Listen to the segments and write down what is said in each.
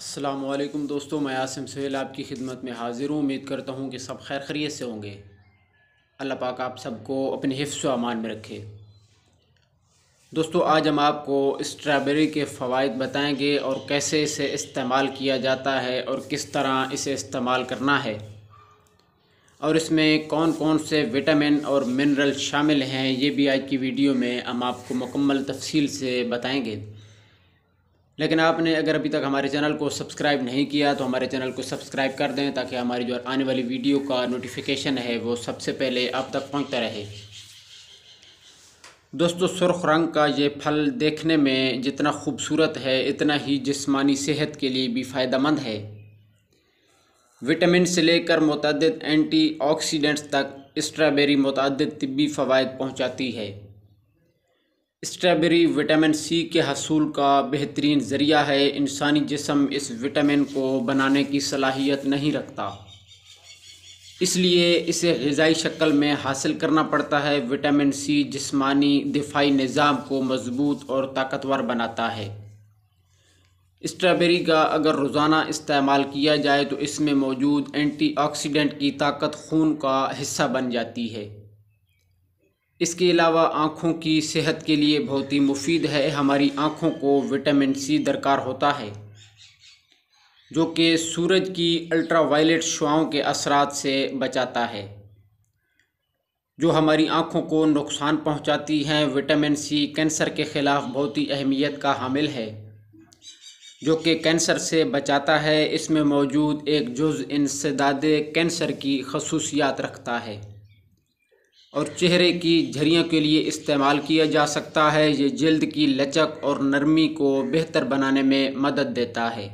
असलम दोस्तों मैं आसिम सहेल आपकी खिदमत में हाज़िर हूँ उम्मीद करता हूँ कि सब खैर खरीत से होंगे अल्लाह पाक आप सबको अपने हिफ्स अमान में रखे दोस्तों आज हम आपको स्ट्रॉबेरी के फ़वाद बताएंगे और कैसे इसे इस्तेमाल किया जाता है और किस तरह इसे इस्तेमाल करना है और इसमें कौन कौन से विटामिन और मिनरल शामिल हैं ये भी आज की वीडियो में हम आपको मुकम्मल तफसील से बताएँगे लेकिन आपने अगर अभी तक हमारे चैनल को सब्सक्राइब नहीं किया तो हमारे चैनल को सब्सक्राइब कर दें ताकि हमारी जो आने वाली वीडियो का नोटिफिकेशन है वो सबसे पहले आप तक पहुंचता रहे दोस्तों सुर्ख रंग का ये फल देखने में जितना खूबसूरत है इतना ही जिस्मानी सेहत के लिए भी फ़ायदा मंद है विटामिन से लेकर मतदद एंटी ऑक्सीडेंट्स तक स्ट्रॉबेरी मतदद तबी फ़वाद पहुँचाती है स्ट्रॉबेरी विटामिन सी के हसूल का बेहतरीन ज़रिया है इंसानी जिसम इस विटामिन को बनाने की सलाहियत नहीं रखता इसलिए इसे गज़ाई शक्ल में हासिल करना पड़ता है विटामिन सी जिस्मानी दिफाई निज़ाम को मजबूत और ताकतवर बनाता है स्ट्रॉबेरी का अगर रोज़ाना इस्तेमाल किया जाए तो इसमें मौजूद एंटीऑक्सीडेंट की ताकत खून का हिस्सा बन जाती है इसके अलावा आँखों की सेहत के लिए बहुत ही मुफीद है हमारी आँखों को विटामिन सी दरकार होता है जो कि सूरज की अल्ट्रा वायलेट शुआओं के असरात से बचाता है जो हमारी आँखों को नुकसान पहुँचाती हैं विटामिन सी कैंसर के ख़िलाफ़ बहुत ही अहमियत का हामिल है जो कि कैंसर से बचाता है इसमें मौजूद एक जुज़ इंसदादे कैंसर की खसूसियात रखता है और चेहरे की झरियों के लिए इस्तेमाल किया जा सकता है ये जल्द की लचक और नरमी को बेहतर बनाने में मदद देता है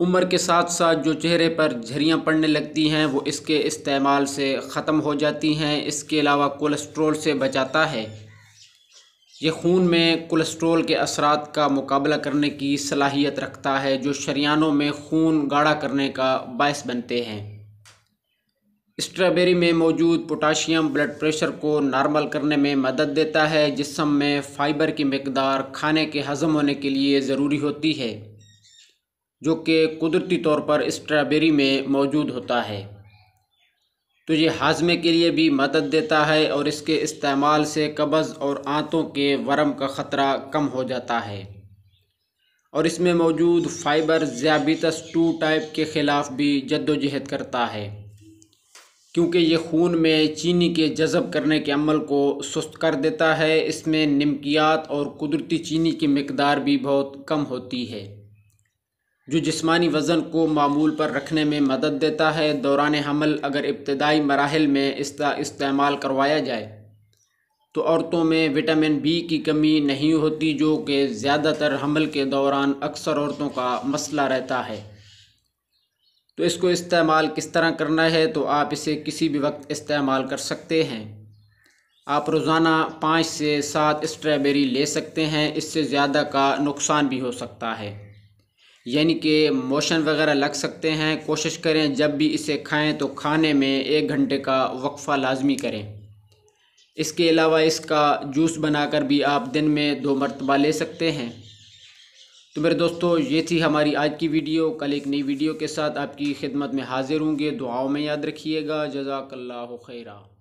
उम्र के साथ साथ जो चेहरे पर झरियाँ पड़ने लगती हैं वो इसके इस्तेमाल से ख़त्म हो जाती हैं इसके अलावा कोलेस्ट्रोल से बचाता है ये खून में कोलेस्ट्रोल के असरात का मुकाबला करने की सलाहियत रखता है जो शरियानों में खून गाढ़ा करने का बायस बनते हैं स्ट्रॉबेरी में मौजूद पोटाशियम ब्लड प्रेशर को नॉर्मल करने में मदद देता है जिसम में फाइबर की मकदार खाने के हजम होने के लिए ज़रूरी होती है जो कि कुदरती तौर पर स्ट्रॉबेरी में मौजूद होता है तो ये हाजमे के लिए भी मदद देता है और इसके इस्तेमाल से कब्ज़ और आंतों के वरम का ख़तरा कम हो जाता है और इसमें मौजूद फाइबर ज़्याबितस टू टाइप के ख़िलाफ़ भी जद्दोजहद करता है क्योंकि ये खून में चीनी के जज़ब करने के अमल को सुस्त कर देता है इसमें नमकियात और कुदरती चीनी की मकदार भी बहुत कम होती है जो जिस्मानी वज़न को मामूल पर रखने में मदद देता है दौरान हमल अगर इब्तदाई मराहल में इसका इस्तेमाल करवाया जाए तो औरतों में विटामिन बी की कमी नहीं होती जो कि ज़्यादातर हमल के दौरान अक्सर औरतों का मसला रहता है तो इसको इस्तेमाल किस तरह करना है तो आप इसे किसी भी वक्त इस्तेमाल कर सकते हैं आप रोज़ाना पाँच से सात स्ट्रॉबेरी ले सकते हैं इससे ज़्यादा का नुकसान भी हो सकता है यानी कि मोशन वगैरह लग सकते हैं कोशिश करें जब भी इसे खाएं तो खाने में एक घंटे का वक्फ़ा लाजमी करें इसके अलावा इसका जूस बनाकर भी आप दिन में दो मरतबा ले सकते हैं तो मेरे दोस्तों ये थी हमारी आज की वीडियो कल एक नई वीडियो के साथ आपकी खिदमत में हाजिर होंगे दुआओं में याद रखिएगा जजाकल्ला खैरा